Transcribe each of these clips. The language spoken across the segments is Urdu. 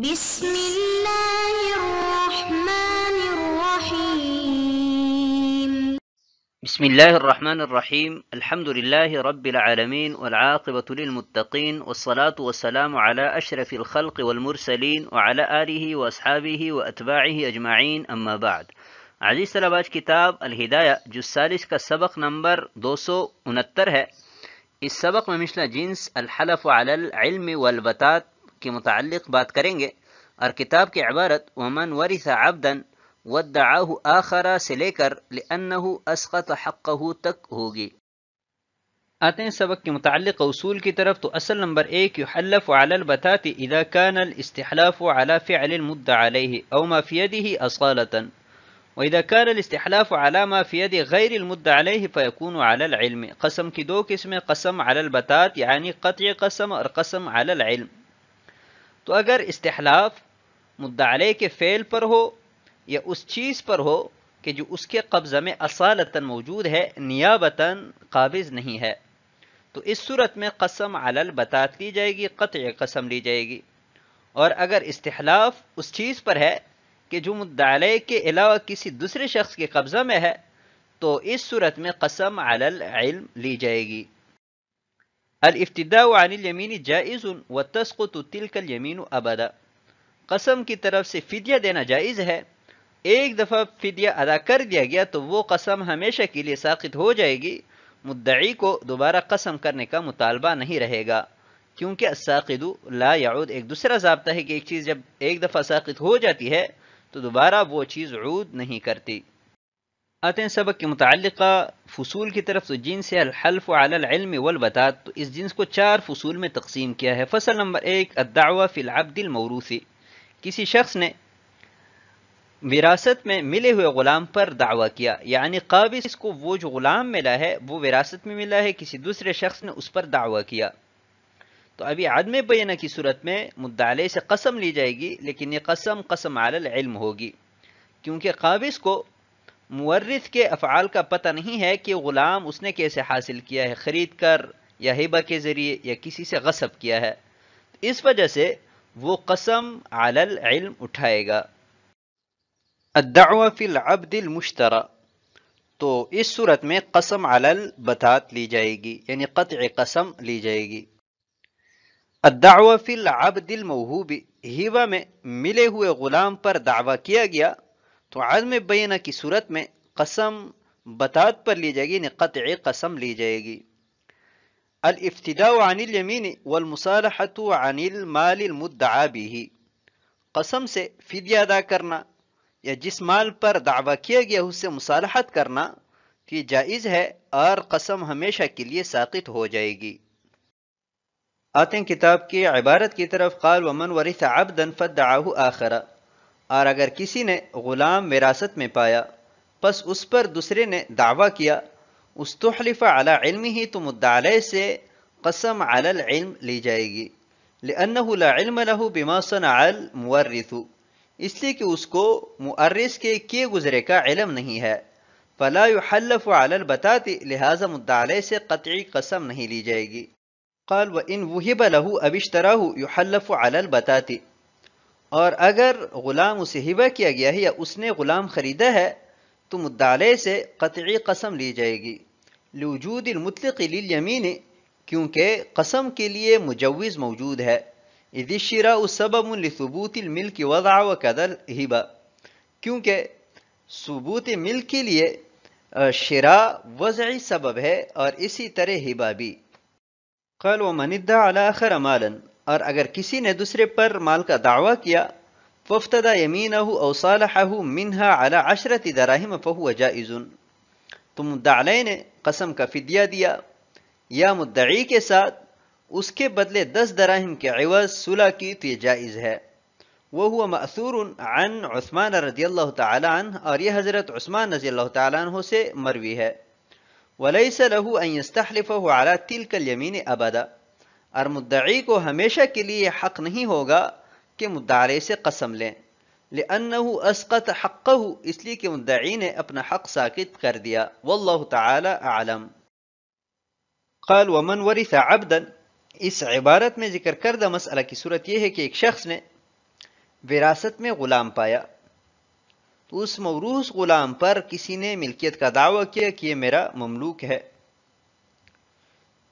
بسم الله الرحمن الرحيم بسم الله الرحمن الرحيم الحمد لله رب العالمين والعاقبة للمتقين والصلاة والسلام على أشرف الخلق والمرسلين وعلى آله وأصحابه وأتباعه أجمعين أما بعد عزيز طلبات كتاب الهداية जो सालिस का نمبر नंबर ہے اس سبق میں مشلہ جنس الحلف على العلم والبتات کے متعلق بات کریں گے اور کتاب کی عبارت ومن ورث عبدا ودعاه آخرا سے لے کر لأنه اسقط حقه تک ہوگی آتے ہیں سبق کے متعلق اصول کی طرف تو اصل نمبر ایک يحلف على البتات اذا كان الاستحلاف على فعل المدعى عليه او ما في يده اصالة واذا كان الاستحلاف على ما في يد غير المدعى عليه فيكون على العلم قسم كدوك اسمه قسم على البتات يعني قطع قسم ارقسم على العلم تو اگر استحلاف مدعلے کے فعل پر ہو یا اس چیز پر ہو کہ جو اس کے قبضہ میں اصالتاً موجود ہے نیابتاً قابض نہیں ہے تو اس صورت میں قسم علل بتات لی جائے گی قطع قسم لی جائے گی اور اگر استحلاف اس چیز پر ہے کہ جو مدعلے کے علاوہ کسی دوسرے شخص کے قبضہ میں ہے تو اس صورت میں قسم علل علم لی جائے گی الافتداء عن الیمین جائز وتسقط و الیمین ابدا قسم کی طرف سے فدیہ دینا جائز ہے ایک دفعہ فدیہ ادا کر دیا گیا تو وہ قسم ہمیشہ کے لیے ہو جائے گی مدعی کو دوبارہ قسم کرنے کا مطالبہ نہیں رہے گا کیونکہ اساقد لا یعود ایک دوسرا ضابطہ ہے کہ ایک چیز جب ایک دفعہ ساقط ہو جاتی ہے تو دوبارہ وہ چیز عود نہیں کرتی آتے ہیں سبق کے متعلقہ فصول کی طرف سے جنس الحلف علی العلم والبتات تو اس جنس کو چار فصول میں تقسیم کیا ہے فصل نمبر ایک الدعوہ فی العبد الموروثی کسی شخص نے وراثت میں ملے ہوئے غلام پر دعویٰ کیا یعنی قابض کو وہ جو غلام ملا ہے وہ وراثت میں ملا ہے کسی دوسرے شخص نے اس پر دعویٰ کیا تو ابھی عدم بینہ کی صورت میں مدعلے سے قسم لی جائے گی لیکن یہ قسم قسم علی العلم ہوگی کیونکہ قابض کو مورث کے افعال کا پتہ نہیں ہے کہ غلام اس نے کیسے حاصل کیا ہے خرید کر یا ہیبہ کے ذریعے یا کسی سے غصب کیا ہے اس وجہ سے وہ قسم علی العلم اٹھائے گا الدعوہ فی العبد المشترہ تو اس صورت میں قسم علل بتات لی جائے گی یعنی قطع قسم لی جائے گی الدعوہ فی العبد الموہوبی ہیوہ میں ملے ہوئے غلام پر دعویٰ کیا گیا تو بینہ کی صورت میں قسم بتات پر لی جائے گی یعنی قطع قسم لی جائے گی الافتداء عن الیمین والمصالحة عن المال المدعا به قسم سے فدیہ ادا کرنا یا جس مال پر دعویٰ کیا گیا اس سے مصالحت کرنا کی جائز ہے اور قسم ہمیشہ کے لیے ساقط ہو جائے گی آتے ہیں کتاب کی عبارت کی طرف قال ومن ورث عبدا فدعاہ آخرہ اور اگر کسی نے غلام وراثت میں پایا پس اس پر دوسرے نے دعویٰ کیا استحلف علی علم ہی تو مدعلے سے قسم علی العلم لی جائے گی لن علم له بما صنع المورث اس لیے کہ اس کو مورث کے کیے گزرے کا علم نہیں ہے فلا یحلف علی البتات لہذا مدعلے سے قطعی قسم نہیں لی جائے گی قال و وهب له بلہو یحلف علی البتات اور اگر غلام اسے ہبا کیا گیا ہے یا اس نے غلام خریدا ہے تو مدالے سے قطعی قسم لی جائے گی لوجود المطلق للیمین کیونکہ قسم کے لیے مجوز موجود ہے اذ الشراء سبب لثبوت الملک وضع وکدل ہبا کیونکہ ثبوت ملک کے لیے شراء وضعی سبب ہے اور اسی طرح ہبا بھی ومن ادعی علی علا مالا اور اگر کسی نے دوسرے پر مال کا دعویٰ کیا ففتدا یمین او صالحہ منہا علی عشرت دراہم فہو جائزن تو مدعلے نے قسم کا فدیہ دیا یا مدعی کے ساتھ اس کے بدلے دس دراہم کے عوض صلاح کی تو یہ جائز ہے وہ عن عثمان رضی اللہ تعالیٰ عنہ اور یہ حضرت عثمان رضی اللہ تعالیٰ عنہ سے مروی ہے ولیس الینس ان اعلیٰ تل کل یمین ابدا اور مدعی کو ہمیشہ کے لیے حق نہیں ہوگا کہ مدعی سے قسم لیں لأنه اسقط حقه اس لیے کہ مدعی نے اپنا حق ساکت کر دیا واللہ تعالی اعلم قال ومن ورث عبدا اس عبارت میں ذکر کردہ مسئلہ کی صورت یہ ہے کہ ایک شخص نے وراثت میں غلام پایا تو اس موروث غلام پر کسی نے ملکیت کا دعویٰ کیا کہ یہ میرا مملوک ہے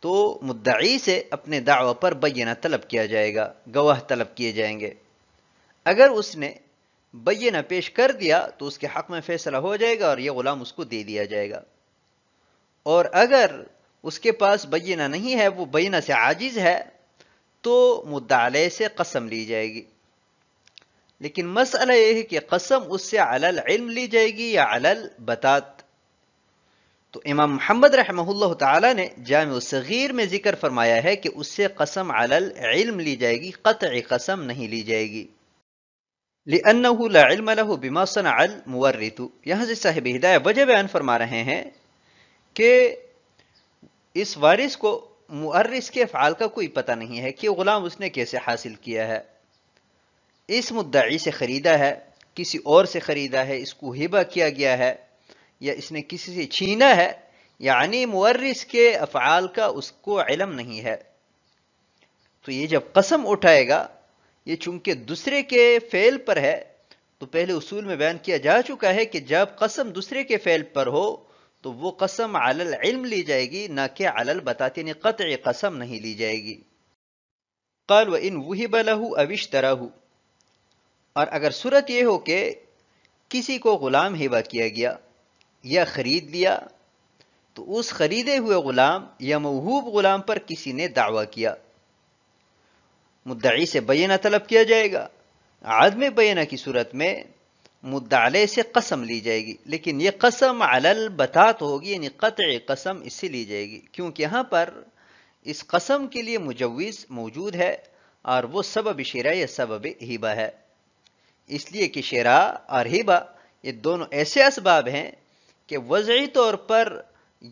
تو مدعی سے اپنے دعوی پر بینہ طلب کیا جائے گا گواہ طلب کیے جائیں گے اگر اس نے بینہ پیش کر دیا تو اس کے حق میں فیصلہ ہو جائے گا اور یہ غلام اس کو دے دیا جائے گا اور اگر اس کے پاس بینہ نہیں ہے وہ بینہ سے عاجز ہے تو مدعی سے قسم لی جائے گی لیکن مسئلہ یہ ہے کہ قسم اس سے علل علم لی جائے گی یا علی البتات تو امام محمد رحمہ اللہ تعالی نے جامع صغیر میں ذکر فرمایا ہے کہ اس سے قسم العلم لی جائے گی قطع قسم نہیں لی جائے گی یہاں سے صاحب ہدایہ وجہ بیان فرما رہے ہیں کہ اس وارث کو مؤرس کے افعال کا کوئی پتہ نہیں ہے کہ غلام اس نے کیسے حاصل کیا ہے اس مدعی سے خریدا ہے کسی اور سے خریدا ہے اس کو ہبہ کیا گیا ہے یا اس نے کسی سے چھینا ہے یعنی مورث کے افعال کا اس کو علم نہیں ہے تو یہ جب قسم اٹھائے گا یہ چونکہ دوسرے کے فعل پر ہے تو پہلے اصول میں بیان کیا جا چکا ہے کہ جب قسم دوسرے کے فعل پر ہو تو وہ قسم علل علم لی جائے گی نہ کہ علل بتاتی یعنی قطع قسم نہیں لی جائے گی و ان وہی بل اوش طرح اور اگر صورت یہ ہو کہ کسی کو غلام ہبا کیا گیا یا خرید لیا تو اس خریدے ہوئے غلام یا موہوب غلام پر کسی نے دعویٰ کیا مدعی سے بینہ طلب کیا جائے گا عدم بینہ کی صورت میں مدعلے سے قسم لی جائے گی لیکن یہ قسم علل بتا تو ہوگی یعنی قطع قسم اس سے لی جائے گی کیونکہ یہاں پر اس قسم کے لیے مجوز موجود ہے اور وہ سبب شیرا یا سبب ہیبا ہے اس لیے کہ شیرا اور ہیبا یہ دونوں ایسے اسباب ہیں کہ وضعی طور پر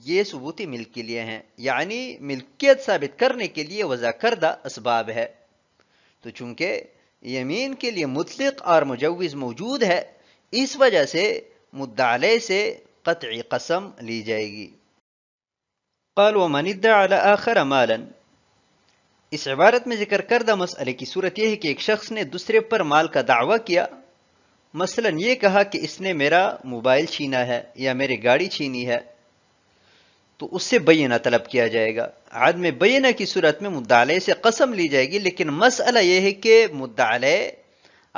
یہ ثبوتی ملک کے لیے ہیں یعنی ملکیت ثابت کرنے کے لیے وضع کردہ اسباب ہے تو چونکہ یمین کے لیے مطلق اور مجوز موجود ہے اس وجہ سے مدعلے سے قطعی قسم لی جائے گی قال ومن علی آخر مالا اس عبارت میں ذکر کردہ مسئلے کی صورت یہ ہے کہ ایک شخص نے دوسرے پر مال کا دعویٰ کیا مثلا یہ کہا کہ اس نے میرا موبائل چھینا ہے یا میری گاڑی چھینی ہے تو اس سے بینہ طلب کیا جائے گا عدم بینہ کی صورت میں مدعلے سے قسم لی جائے گی لیکن مسئلہ یہ ہے کہ مدعلے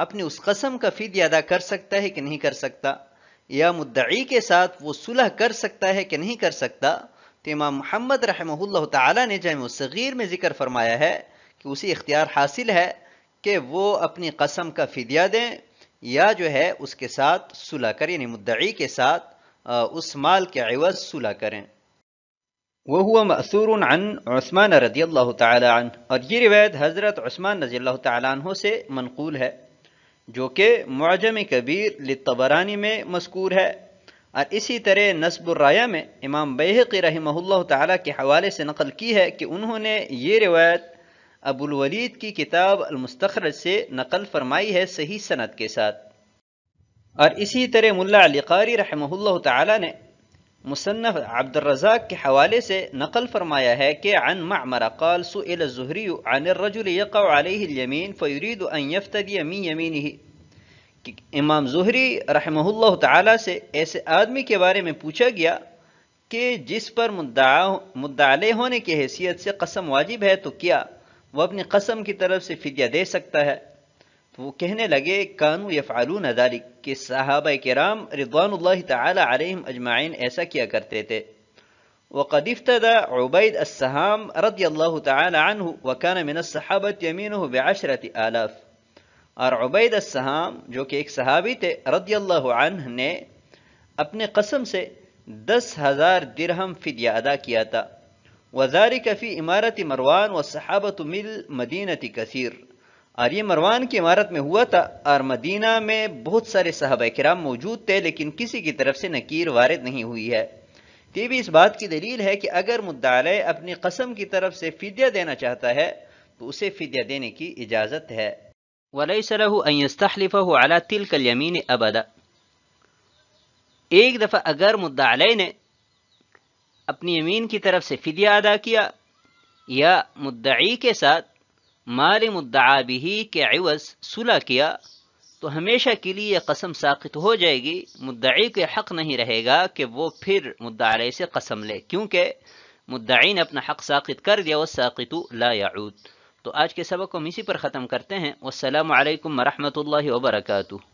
اپنی اس قسم کا فید ادا کر سکتا ہے کہ نہیں کر سکتا یا مدعی کے ساتھ وہ صلح کر سکتا ہے کہ نہیں کر سکتا تو امام محمد رحمہ اللہ تعالی نے جامع صغیر میں ذکر فرمایا ہے کہ اسی اختیار حاصل ہے کہ وہ اپنی قسم کا فدیہ دیں یا جو ہے اس کے ساتھ صلح کریں یعنی مدعی کے ساتھ اس مال کے عوض صلح کریں وہ مأثور عن عثمان رضی اللہ تعالی عنہ اور یہ روایت حضرت عثمان رضی اللہ تعالیٰ عنہ سے منقول ہے جو کہ معجم کبیر لطبرانی میں مذکور ہے اور اسی طرح نصب الرایہ میں امام بیحقی رحمہ اللہ تعالیٰ کے حوالے سے نقل کی ہے کہ انہوں نے یہ روایت ابو الولید کی کتاب المستخرج سے نقل فرمائی ہے صحیح صنعت کے ساتھ اور اسی طرح ملا علی قاری رحمہ اللہ تعالی نے مصنف عبد الرزاق کے حوالے سے نقل فرمایا ہے کہ عن معمر قال سئل الزہری عن الرجل یقع علیہ الیمین فیرید یفتدی من یمینہ کہ امام زہری رحمہ اللہ تعالی سے ایسے آدمی کے بارے میں پوچھا گیا کہ جس پر مدعالے ہونے کی حیثیت سے قسم واجب ہے تو کیا وہ اپنی قسم کی طرف سے فدیہ دے سکتا ہے تو وہ کہنے لگے کانو یفعلون ذالک کہ صحابہ کرام رضوان اللہ تعالی علیہم اجمعین ایسا کیا کرتے تھے وقد افتدی عبید السهام رضی اللہ تعالى عنہ وكان من الصحابة يمينه بعشرة آلاف اور عبيد الام جو کہ ایک صحابی تھے رضی اللہ عنہ نے اپنے قسم سے دس ہزار درہم فدیہ ادا کیا تھا وزار کفی عمارتی مروان اور صحابۃ مل مدینہ کثیر اور یہ مروان کی عمارت میں ہوا تھا اور مدینہ میں بہت سارے صحابہ کرام موجود تھے لیکن کسی کی طرف سے نکیر وارد نہیں ہوئی ہے یہ بھی اس بات کی دلیل ہے کہ اگر مدعلیہ اپنی قسم کی طرف سے فدیہ دینا چاہتا ہے تو اسے فدیہ دینے کی اجازت ہے وَلَيْسَ لَهُ أَن يَسْتَحْلِفَهُ تِلْكَ الْيَمِينِ ایک دفعہ اگر مدعلیہ نے اپنی امین کی طرف سے فدیہ ادا کیا یا مدعی کے ساتھ مال مدعا بھی کے عوض صلح کیا تو ہمیشہ کے لیے قسم ساقط ہو جائے گی مدعی کے حق نہیں رہے گا کہ وہ پھر مدعے سے قسم لے کیونکہ مدعی نے اپنا حق ساخت کر دیا وہ ساقط لا یعود تو آج کے سبق کو ہم اسی پر ختم کرتے ہیں والسلام علیکم ورحمۃ اللہ وبرکاتہ